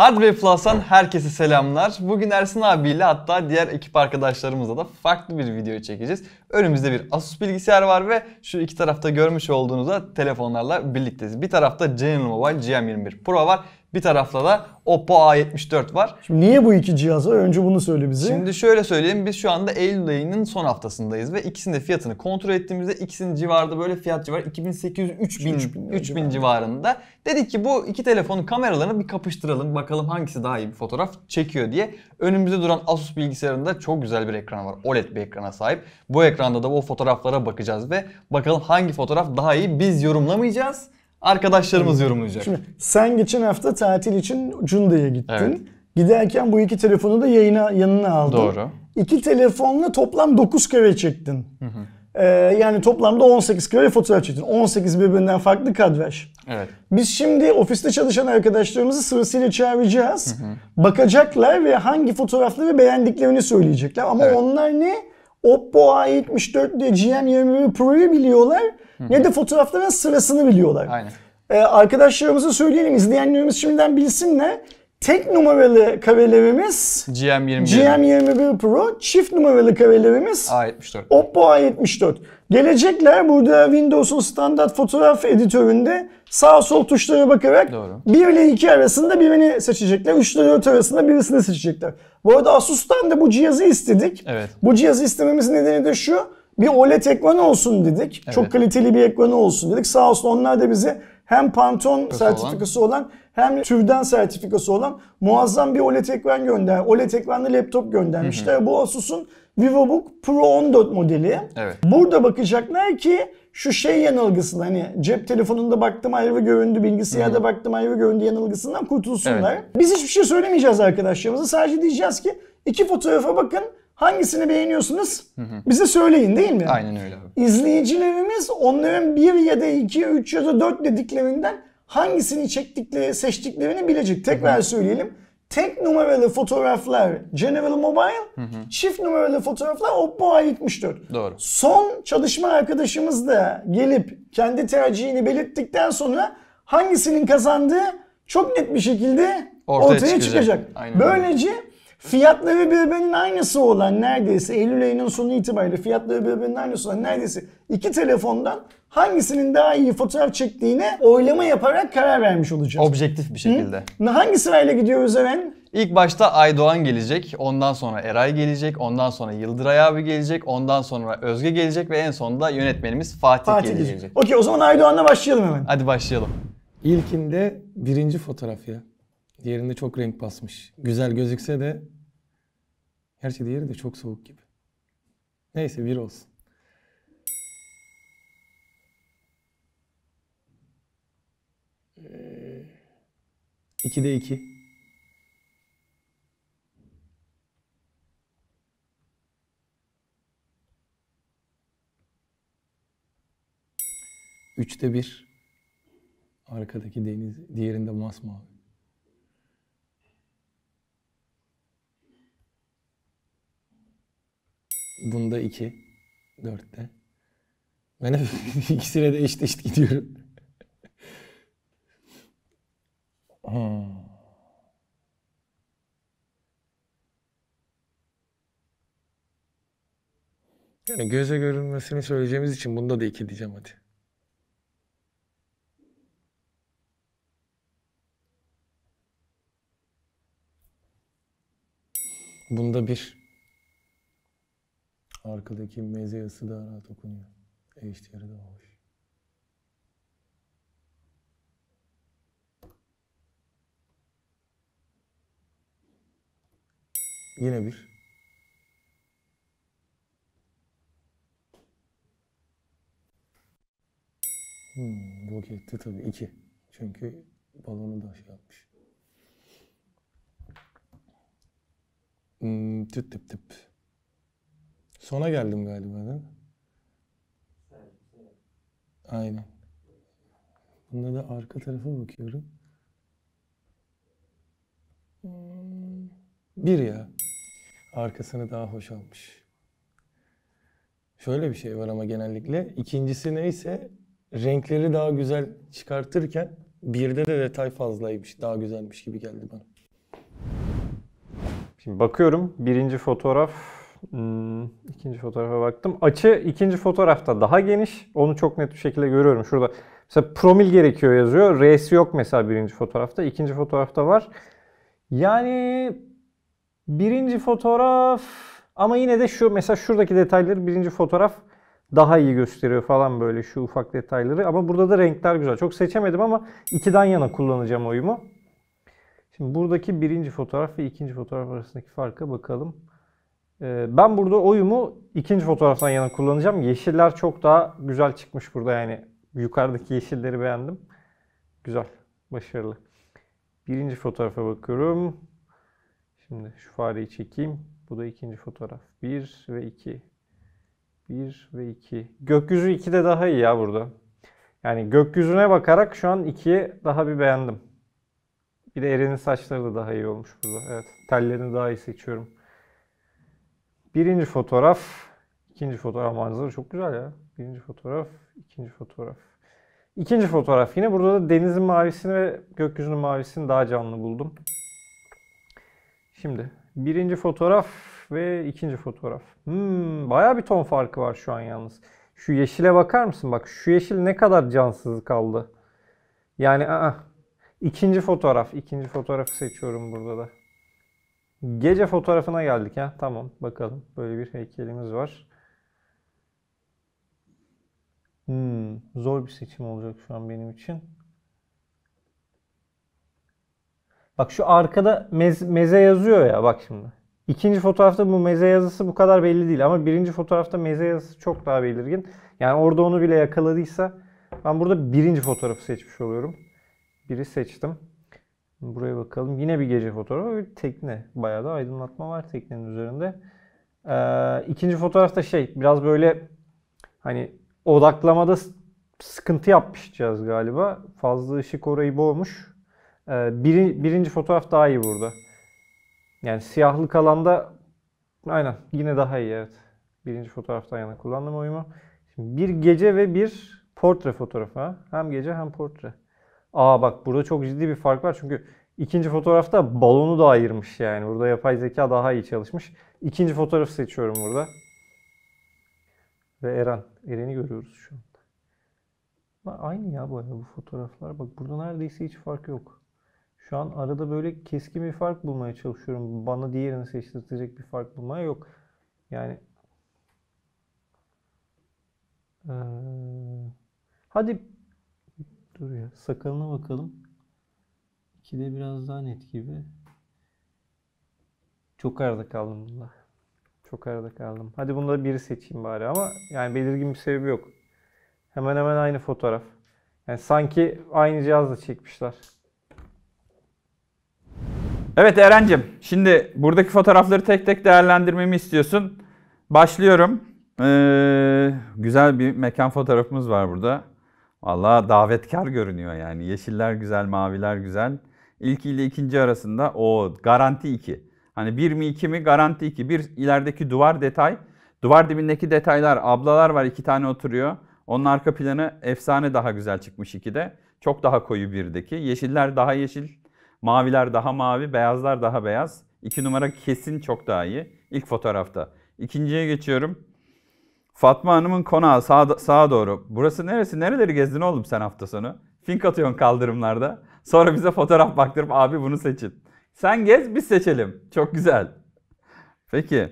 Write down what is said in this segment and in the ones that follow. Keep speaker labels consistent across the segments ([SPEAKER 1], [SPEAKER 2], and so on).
[SPEAKER 1] Hardware Plus'tan herkese selamlar. Bugün Ersin abiyle hatta diğer ekip arkadaşlarımızla da farklı bir video çekeceğiz. Önümüzde bir Asus bilgisayar var ve şu iki tarafta görmüş olduğunuz da telefonlarla birlikteyiz. Bir tarafta Genuine Mobile GM21 Pro var. Bir tarafta da Oppo A74 var.
[SPEAKER 2] Şimdi niye bu iki cihaza? Önce bunu söyle bize. Şimdi
[SPEAKER 1] şöyle söyleyeyim. Biz şu anda Eylül ayının son haftasındayız ve ikisinin de fiyatını kontrol ettiğimizde ikisinin civarında böyle fiyat civarı 2800-3000 3000 civarında. Dedik ki bu iki telefonun kameralarını bir kapıştıralım. Bakalım hangisi daha iyi bir fotoğraf çekiyor diye. Önümüzde duran Asus bilgisayarında çok güzel bir ekran var. OLED bir ekrana sahip. Bu ekranda da o fotoğraflara bakacağız ve bakalım hangi fotoğraf daha iyi biz yorumlamayacağız. Arkadaşlarımız yorumlayacak. Şimdi
[SPEAKER 2] sen geçen hafta tatil için Cunda'ya gittin. Evet. Giderken bu iki telefonu da yayına yanına aldın. Doğru. İki telefonla toplam 9 kare çektin. Hı hı. Ee, yani toplamda 18 kare fotoğraf çektin. 18 birbirinden farklı kadraj. Evet. Biz şimdi ofiste çalışan arkadaşlarımızı sırasıyla çağıracağız. Hı hı. Bakacaklar ve hangi fotoğrafları beğendiklerini söyleyecekler. Ama evet. onlar ne? Oppo A74 ile GM21 Pro'yu biliyorlar ne de fotoğrafların sırasını biliyorlar. Aynen. Ee, arkadaşlarımıza söyleyelim, izleyenlerimiz şimdiden bilsin ne Tek numaralı karelerimiz GM21. GM21 Pro, çift numaralı karelerimiz A74. Oppo A74. Gelecekler burada Windows'un standart fotoğraf editöründe sağ sol tuşlara bakarak Doğru. 1 ile 2 arasında birini seçecekler. 3 ile 4 arasında birisini seçecekler. Bu arada Asus'tan da bu cihazı istedik. Evet. Bu cihazı istememizin nedeni de şu. Bir OLED ekranı olsun dedik. Evet. Çok kaliteli bir ekranı olsun dedik. Sağ olsun onlar da bize hem Pantone Kısa sertifikası olan. olan hem TÜV'den sertifikası olan muazzam bir OLED ekran gönder. OLED ekranlı laptop göndermişler. Hı hı. Bu Asus'un VivoBook Pro 14 modeli. Evet. Burada bakacaklar ki şu şey yanılgısını hani cep telefonunda baktım ayva göründü, bilgisayarda hı. baktım ayva göründü yanılgısından kurtulsunlar. Evet. Biz hiçbir şey söylemeyeceğiz arkadaşlarımıza. Sadece diyeceğiz ki iki fotoğrafa bakın Hangisini beğeniyorsunuz? Bize söyleyin değil mi? Aynen öyle abi. İzleyicilerimiz onların 1 ya da 2 ya 3 ya da 4 dediklerinden hangisini çektikleri, seçtiklerini bilecek. Tekrar söyleyelim. Tek numaralı fotoğraflar General Mobile, hı hı. çift numaralı fotoğraflar Oppo A74. Doğru. Son çalışma arkadaşımız da gelip kendi tercihini belirttikten sonra hangisinin kazandığı çok net bir şekilde ortaya, ortaya çıkacak. çıkacak. Aynen Böylece öyle fiyatları birbirinin aynısı olan neredeyse Eylül ayının sonu itibariyle fiyatları birbirinin aynısı olan neredeyse iki telefondan hangisinin daha iyi fotoğraf çektiğine oylama yaparak karar vermiş olacağız. Objektif bir şekilde. Hı? Hangi sırayla gidiyoruz Eren?
[SPEAKER 1] İlk başta Aydoğan gelecek, ondan sonra Eray gelecek, ondan sonra Yıldıray abi gelecek, ondan sonra Özge gelecek ve en sonunda yönetmenimiz Fatih, Fatih gelecek. gelecek. Okey o
[SPEAKER 3] zaman Aydoğan'la başlayalım hemen. Hadi başlayalım. İlkinde birinci fotoğraf ya. Diğerinde çok renk basmış. Güzel gözükse de gerçi şey diğeri de çok soğuk gibi. Neyse bir olsun.
[SPEAKER 2] Ee,
[SPEAKER 3] iki de iki. Üçte bir. Arkadaki deniz, diğerinde masmavi. Bunda 2. 4'te. Ben hep ikisine de eşit eşit gidiyorum. Yani göze görünmesini söyleyeceğimiz için bunda da iki diyeceğim hadi. Bunda bir. Arkadaki meze ısı da rahat okunuyor. HDR'ı de hoş. Yine bir. Hmm, bloke etti tabii. iki. Çünkü balonu da şey yapmış. Hmm, tüp tüp tüp. Sona geldim galiba değil mi? Aynen. Bunda da arka tarafa bakıyorum. Bir ya. Arkasını daha hoş almış. Şöyle bir şey var ama genellikle. ikincisi neyse renkleri daha güzel çıkartırken birde de detay fazlaymış. Daha güzelmiş gibi geldi bana.
[SPEAKER 4] Şimdi bakıyorum birinci fotoğraf Hmm, ikinci fotoğrafa baktım. Açı ikinci fotoğrafta daha geniş. Onu çok net bir şekilde görüyorum. Şurada mesela promil gerekiyor yazıyor. R'si yok mesela birinci fotoğrafta. İkinci fotoğrafta var. Yani birinci fotoğraf ama yine de şu mesela şuradaki detayları birinci fotoğraf daha iyi gösteriyor falan böyle şu ufak detayları. Ama burada da renkler güzel. Çok seçemedim ama ikiden yana kullanacağım oyumu. Şimdi buradaki birinci fotoğraf ve ikinci fotoğraf arasındaki farka bakalım. Ee, ben burada oyumu ikinci fotoğraftan yana kullanacağım. Yeşiller çok daha güzel çıkmış burada yani. Yukarıdaki yeşilleri beğendim. Güzel, başarılı. Birinci fotoğrafa bakıyorum. Şimdi şu fareyi çekeyim. Bu da ikinci fotoğraf. 1 ve 2. 1 ve 2. Gökyüzü de daha iyi ya burada. Yani gökyüzüne bakarak şu an 2'yi daha bir beğendim. Bir de Eren'in saçları da daha iyi olmuş burada. Evet. Tellerini daha iyi seçiyorum. Birinci fotoğraf, ikinci fotoğraf manzara çok güzel ya. Birinci fotoğraf, ikinci fotoğraf. İkinci fotoğraf yine burada da denizin mavisini ve gökyüzünün mavisini daha canlı buldum. Şimdi birinci fotoğraf ve ikinci fotoğraf. Hmm, bayağı bir ton farkı var şu an yalnız. Şu yeşile bakar mısın? Bak şu yeşil ne kadar cansız kaldı. Yani aa. I-ı, ikinci fotoğraf. ikinci fotoğrafı seçiyorum burada da. Gece fotoğrafına geldik ya. Tamam bakalım. Böyle bir heykelimiz var. Hmm, zor bir seçim olacak şu an benim için. Bak şu arkada mez, meze yazıyor ya bak şimdi. İkinci fotoğrafta bu meze yazısı bu kadar belli değil ama birinci fotoğrafta meze yazısı çok daha belirgin. Yani orada onu bile yakaladıysa ben burada birinci fotoğrafı seçmiş oluyorum. Biri seçtim. Buraya bakalım. Yine bir gece fotoğrafı. Bir tekne. Bayağı da aydınlatma var teknenin üzerinde. Ee, ikinci fotoğrafta şey biraz böyle hani odaklamada sıkıntı yapmışacağız galiba. Fazla ışık orayı boğmuş. Ee, biri, birinci fotoğraf daha iyi burada. Yani siyahlık alanda aynen yine daha iyi evet. Birinci fotoğrafta yana kullandım oyumu. Şimdi bir gece ve bir portre fotoğrafı. Hem gece hem portre. Aa bak burada çok ciddi bir fark var çünkü ikinci fotoğrafta balonu da ayırmış yani. Burada yapay zeka daha iyi çalışmış. İkinci fotoğrafı seçiyorum burada. Ve Eren. Eren'i görüyoruz şu anda Aynı ya bu bu fotoğraflar. Bak burada neredeyse hiç fark yok. Şu an arada böyle keskin bir fark bulmaya çalışıyorum. Bana diğerini seçtirtecek bir fark bulmaya yok. Yani ee, hadi Dur sakalına bakalım. 2'de biraz daha net gibi. Çok arada kaldım bunda. Çok arada kaldım. Hadi bunda biri seçeyim bari ama yani belirgin bir sebebi yok. Hemen hemen aynı fotoğraf. Yani sanki aynı cihazla çekmişler.
[SPEAKER 5] Evet Eren'cim, şimdi buradaki fotoğrafları tek tek değerlendirmemi istiyorsun. Başlıyorum. Ee, güzel bir mekan fotoğrafımız var burada. Valla davetkar görünüyor yani. Yeşiller güzel, maviler güzel. İlk ile ikinci arasında o garanti 2. Hani 1 mi 2 mi garanti 2. Bir ilerideki duvar detay. Duvar dibindeki detaylar, ablalar var iki tane oturuyor. Onun arka planı efsane daha güzel çıkmış 2'de. Çok daha koyu birdeki. Yeşiller daha yeşil, maviler daha mavi, beyazlar daha beyaz. 2 numara kesin çok daha iyi. İlk fotoğrafta. İkinciye geçiyorum. Fatma Hanım'ın konağı sağa, sağa doğru. Burası neresi? Nereleri gezdin oğlum sen hafta sonu? Fink atıyorsun kaldırımlarda. Sonra bize fotoğraf baktırıp abi bunu seçin. Sen gez biz seçelim. Çok güzel. Peki.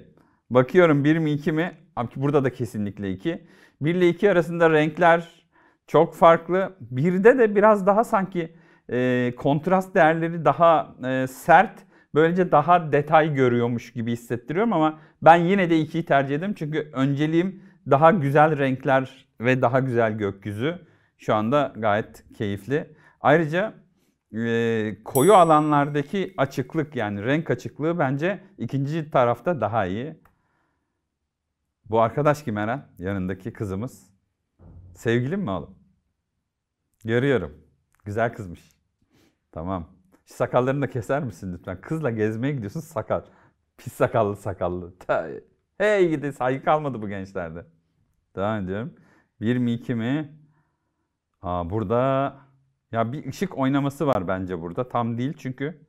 [SPEAKER 5] Bakıyorum 1 mi 2 mi? Abi burada da kesinlikle 2. 1 ile 2 arasında renkler çok farklı. 1'de de biraz daha sanki e, kontrast değerleri daha e, sert. Böylece daha detay görüyormuş gibi hissettiriyorum ama ben yine de 2'yi tercih ederim. Çünkü önceliğim daha güzel renkler ve daha güzel gökyüzü şu anda gayet keyifli. Ayrıca e, koyu alanlardaki açıklık yani renk açıklığı bence ikinci tarafta daha iyi. Bu arkadaş kim Eren? Yanındaki kızımız. Sevgilim mi oğlum? Görüyorum. Güzel kızmış. Tamam. Şu sakallarını da keser misin lütfen? Kızla gezmeye gidiyorsun sakal. Pis sakallı sakallı. Hey gidi saygı kalmadı bu gençlerde. Devam ediyorum. 1 mi 2 mi? Aa, burada ya bir ışık oynaması var bence burada. Tam değil çünkü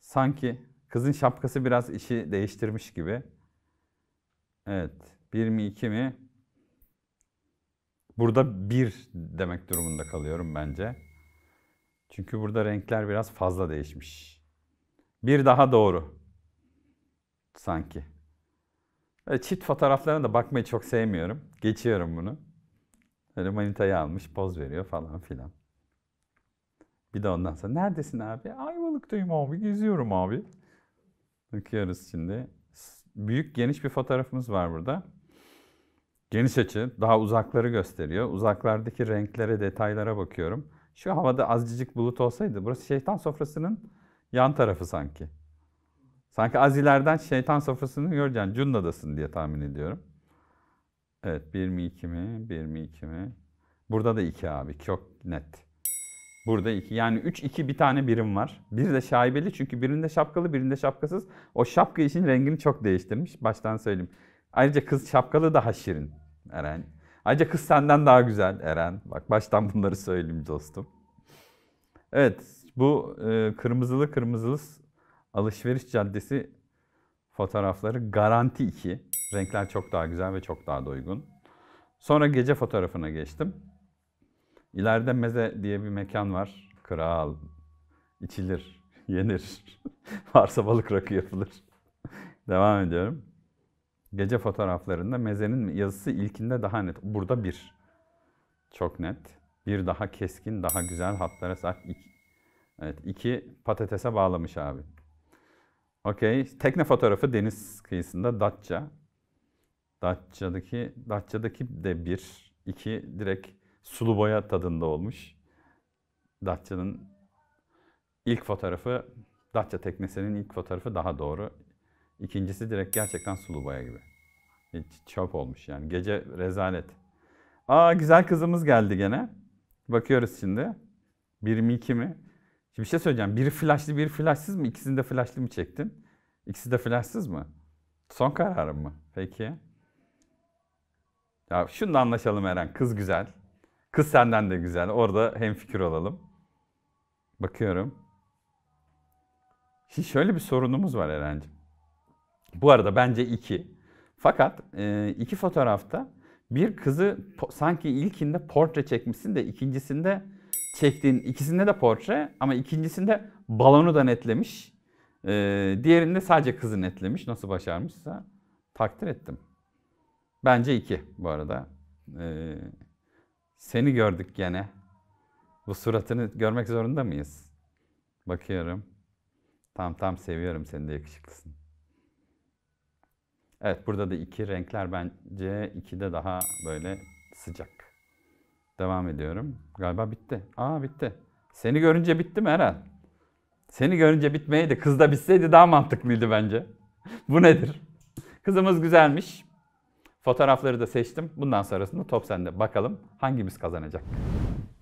[SPEAKER 5] sanki kızın şapkası biraz işi değiştirmiş gibi. Evet. 1 mi 2 mi? Burada 1 demek durumunda kalıyorum bence. Çünkü burada renkler biraz fazla değişmiş. Bir daha doğru. Sanki. Çift fotoğraflarına da bakmayı çok sevmiyorum. Geçiyorum bunu. Öyle manitayı almış, poz veriyor falan filan. Bir de ondan sonra neredesin abi? Ayvalık'tayım abi, geziyorum abi. Bakıyoruz şimdi. Büyük geniş bir fotoğrafımız var burada. Geniş açı, daha uzakları gösteriyor. Uzaklardaki renklere, detaylara bakıyorum. Şu havada azıcık bulut olsaydı burası şeytan sofrasının yan tarafı sanki. Sanki Aziler'den şeytan sofrasını göreceksin. Cunda'dasın diye tahmin ediyorum. Evet bir mi 2 mi? 1 mi 2 mi? Burada da iki abi. Çok net. Burada iki Yani üç iki bir tane birim var. Bir de şaibeli çünkü birinde şapkalı birinde şapkasız. O şapka işin rengini çok değiştirmiş. Baştan söyleyeyim. Ayrıca kız şapkalı daha şirin Eren. Ayrıca kız senden daha güzel Eren. Bak baştan bunları söyleyeyim dostum. Evet bu e, kırmızılı kırmızılı Alışveriş Caddesi fotoğrafları garanti 2. Renkler çok daha güzel ve çok daha doygun. Sonra gece fotoğrafına geçtim. İleride Meze diye bir mekan var. Kral. içilir yenir. Varsa balık rakı yapılır. Devam ediyorum. Gece fotoğraflarında mezenin yazısı ilkinde daha net. Burada bir. Çok net. Bir daha keskin, daha güzel hatlara sahip. Evet, iki patatese bağlamış abi. Okey. Tekne fotoğrafı deniz kıyısında Datça. Datça'daki Datça'daki de bir, iki direkt sulu boya tadında olmuş. Datça'nın ilk fotoğrafı Datça teknesinin ilk fotoğrafı daha doğru. İkincisi direkt gerçekten sulu boya gibi. Hiç çöp olmuş yani. Gece rezalet. Aa güzel kızımız geldi gene. Bakıyoruz şimdi. Bir 22 mi? Şimdi bir şey söyleyeceğim. Biri flashlı, biri flashsız mı? İkisini de flashlı mı çektin? İkisi de flashsız mı? Son kararım mı? Peki. Ya şunu da anlaşalım Eren. Kız güzel. Kız senden de güzel. Orada hem fikir olalım. Bakıyorum. Şimdi şöyle bir sorunumuz var Eren'cim. Bu arada bence iki. Fakat e, iki fotoğrafta bir kızı sanki ilkinde portre çekmişsin de ikincisinde çektiğin ikisinde de portre ama ikincisinde balonu da netlemiş. E, diğerinde sadece kızı netlemiş. Nasıl başarmışsa takdir ettim. Bence iki bu arada. E, seni gördük gene. Bu suratını görmek zorunda mıyız? Bakıyorum. Tam tam seviyorum seni de yakışıklısın. Evet burada da iki renkler bence iki de daha böyle sıcak. Devam ediyorum. Galiba bitti. Aa bitti. Seni görünce bitti mi Eren? Seni görünce bitmeydi. Kız da bitseydi daha mantıklıydı bence. Bu nedir? Kızımız güzelmiş. Fotoğrafları da seçtim. Bundan sonrasında top sende. Bakalım hangimiz kazanacak?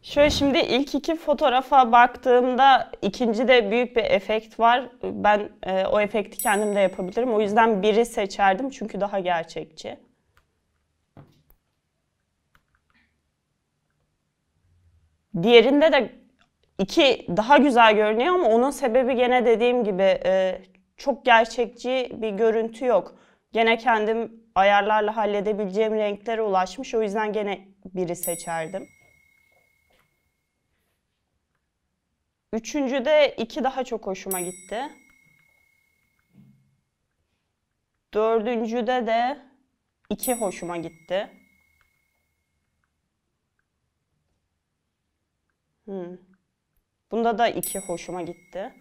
[SPEAKER 6] Şöyle şimdi ilk iki fotoğrafa baktığımda ikinci de büyük bir efekt var. Ben e, o efekti kendim de yapabilirim. O yüzden biri seçerdim çünkü daha gerçekçi. Diğerinde de iki daha güzel görünüyor ama onun sebebi gene dediğim gibi e, çok gerçekçi bir görüntü yok. Gene kendim ayarlarla halledebileceğim renklere ulaşmış. O yüzden gene biri seçerdim. Üçüncüde iki daha çok hoşuma gitti. Dördüncüde de iki hoşuma gitti. Hmm. Bunda da iki hoşuma gitti.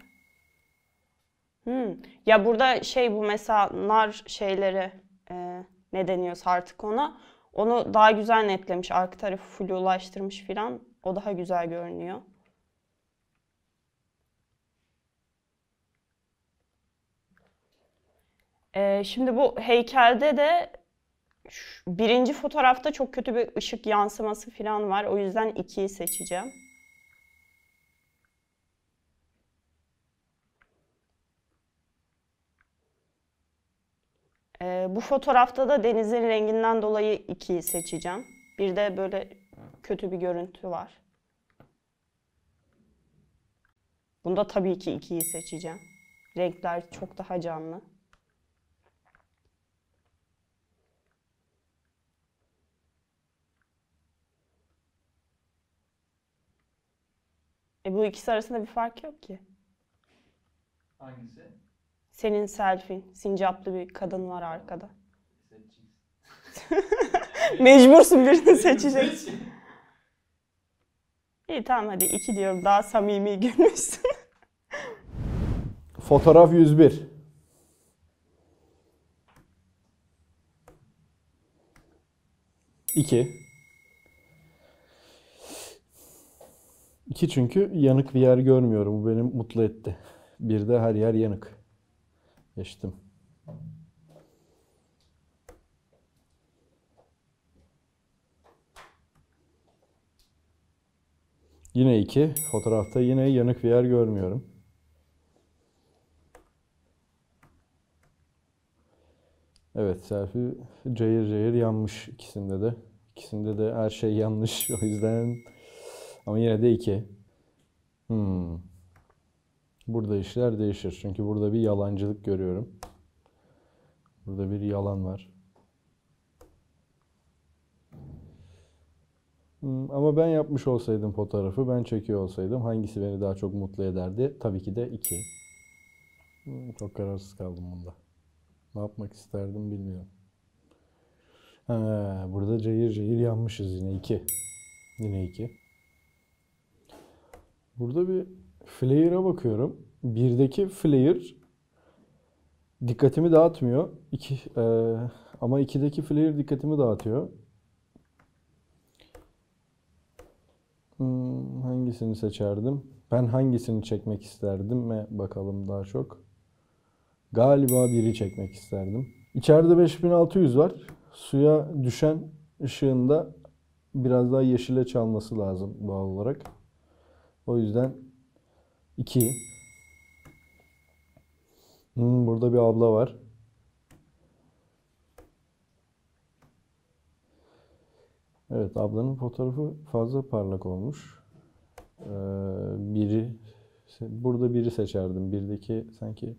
[SPEAKER 6] Hmm. Ya burada şey bu mesela nar şeyleri e, ne deniyorsa artık ona. Onu daha güzel netlemiş. Arka tarafı full ulaştırmış filan. O daha güzel görünüyor. Ee, şimdi bu heykelde de şu, birinci fotoğrafta çok kötü bir ışık yansıması filan var. O yüzden ikiyi seçeceğim. Ee, bu fotoğrafta da denizin renginden dolayı 2'yi seçeceğim. Bir de böyle kötü bir görüntü var. Bunda tabii ki 2'yi seçeceğim. Renkler çok daha canlı. E bu ikisi arasında bir fark yok ki. Hangisi? Senin selfin. Sincaplı bir kadın var arkada. Mecbursun birini seçeceksin. İyi tamam hadi iki diyorum. Daha samimi gülmüşsün.
[SPEAKER 7] Fotoğraf 101. İki. İki çünkü yanık bir yer görmüyorum. Bu beni mutlu etti. Bir de her yer yanık. Geçtim. Yine iki. Fotoğrafta yine yanık bir yer görmüyorum. Evet selfie cayır cayır yanmış ikisinde de. İkisinde de her şey yanlış o yüzden. Ama yine de iki. Hmm. Burada işler değişir. Çünkü burada bir yalancılık görüyorum. Burada bir yalan var. Hmm, ama ben yapmış olsaydım fotoğrafı, ben çekiyor olsaydım hangisi beni daha çok mutlu ederdi? Tabii ki de iki. Hmm, çok kararsız kaldım bunda. Ne yapmak isterdim bilmiyorum. Ha, burada cayır cayır yanmışız yine iki. Yine iki. Burada bir Flayer'a bakıyorum. Birdeki Flayer dikkatimi dağıtmıyor. İki, e, ama ikideki Flare dikkatimi dağıtıyor. Hmm, hangisini seçerdim? Ben hangisini çekmek isterdim mi? Bakalım daha çok. Galiba biri çekmek isterdim. İçeride 5600 var. Suya düşen ışığında biraz daha yeşile çalması lazım doğal olarak. O yüzden 2. Hmm, burada bir abla var. Evet ablanın fotoğrafı fazla parlak olmuş. Ee, biri burada biri seçerdim. Birdeki sanki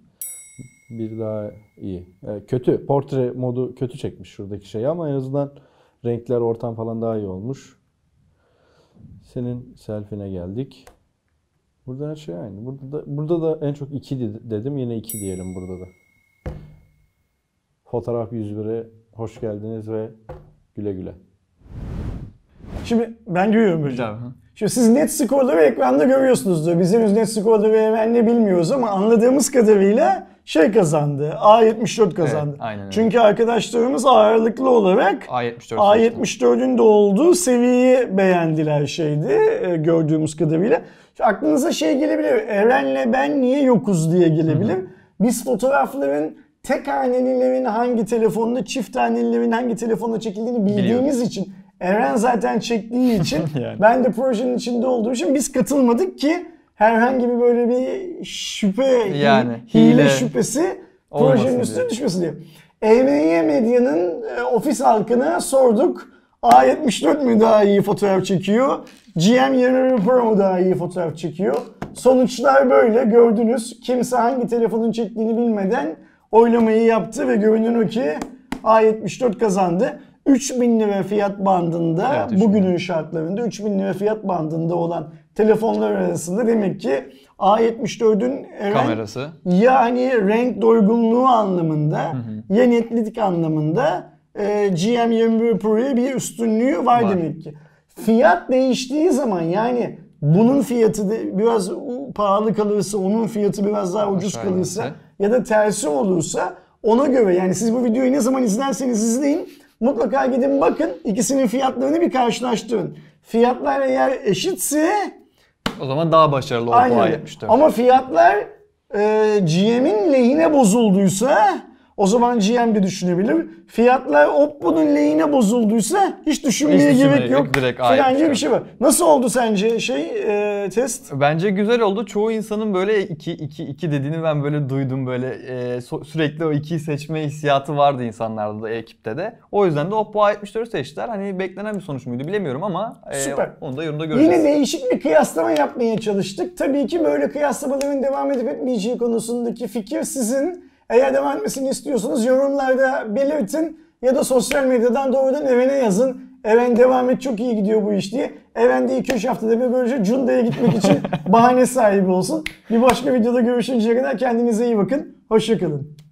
[SPEAKER 7] bir daha iyi. Ee, kötü portre modu kötü çekmiş şuradaki şeyi ama en azından renkler ortam falan daha iyi olmuş. Senin selfine geldik. Burada her şey aynı. Burada da, burada da en çok 2 dedim. Yine 2 diyelim burada da. Fotoğraf 101'e hoş geldiniz ve güle güle.
[SPEAKER 2] Şimdi ben görüyorum hocam. Şimdi siz net skorları ekranda görüyorsunuzdur. Biz henüz net skorları ve ne bilmiyoruz ama anladığımız kadarıyla şey kazandı. A74 kazandı. Evet, aynen öyle. Çünkü arkadaşlarımız ağırlıklı olarak A74 A74'ün de olduğu seviyeyi beğendiler şeydi e, gördüğümüz kadarıyla aklınıza şey gelebilir. Eren'le ben niye yokuz diye gelebilir. Biz fotoğrafların tek hanelilerin hangi telefonla, çift hanelilerin hangi telefonda çekildiğini bildiğimiz için Eren zaten çektiği için yani. ben de projenin içinde olduğu için biz katılmadık ki herhangi bir böyle bir şüphe yani hile, hile şüphesi projenin üstüne düşmesin diye. EMY Medya'nın e, ofis halkına sorduk. A74 mü daha iyi fotoğraf çekiyor? GM21 Pro mu daha iyi fotoğraf çekiyor? Sonuçlar böyle gördünüz. Kimse hangi telefonun çektiğini bilmeden oylamayı yaptı ve görünür ki A74 kazandı. 3000 lira fiyat bandında evet, bugünün şartlarında 3000 lira fiyat bandında olan telefonlar arasında demek ki A74'ün kamerası yani renk doygunluğu anlamında, hı hı. ya netlik anlamında ee, GM21 Pro'ya bir üstünlüğü var, var demek ki. Fiyat değiştiği zaman yani bunun fiyatı de biraz pahalı kalırsa, onun fiyatı biraz daha ucuz Aşağı kalırsa ya da tersi olursa ona göre yani siz bu videoyu ne zaman izlerseniz izleyin mutlaka gidin bakın ikisinin fiyatlarını bir karşılaştırın. Fiyatlar eğer eşitse
[SPEAKER 1] o zaman daha başarılı oldu Ama
[SPEAKER 2] fiyatlar e, GM'in lehine bozulduysa o zaman GM de düşünebilir. Fiyatlar Oppo'nun lehine bozulduysa hiç düşünmeye gerek yok. Direkt falan gibi şey bir şey var. Nasıl oldu sence şey e, test? Bence güzel oldu. Çoğu
[SPEAKER 1] insanın böyle 2 2 2 dediğini ben böyle duydum böyle e, sürekli o 2'yi seçme hissiyatı vardı insanlarda da ekipte de. O yüzden de Oppo A74 seçtiler. Hani beklenen bir sonuç muydu bilemiyorum ama e, Süper. onu da yorumda göreceğiz. Yine
[SPEAKER 2] değişik bir kıyaslama yapmaya çalıştık. Tabii ki böyle kıyaslamaların devam edip etmeyeceği konusundaki fikir sizin eğer devam etmesini istiyorsanız yorumlarda belirtin ya da sosyal medyadan doğrudan Eren'e yazın. Eren devam et çok iyi gidiyor bu iş diye. Eren de 2-3 haftada bir böylece Cunda'ya gitmek için bahane sahibi olsun. Bir başka videoda görüşünceye kadar kendinize iyi bakın. Hoşçakalın.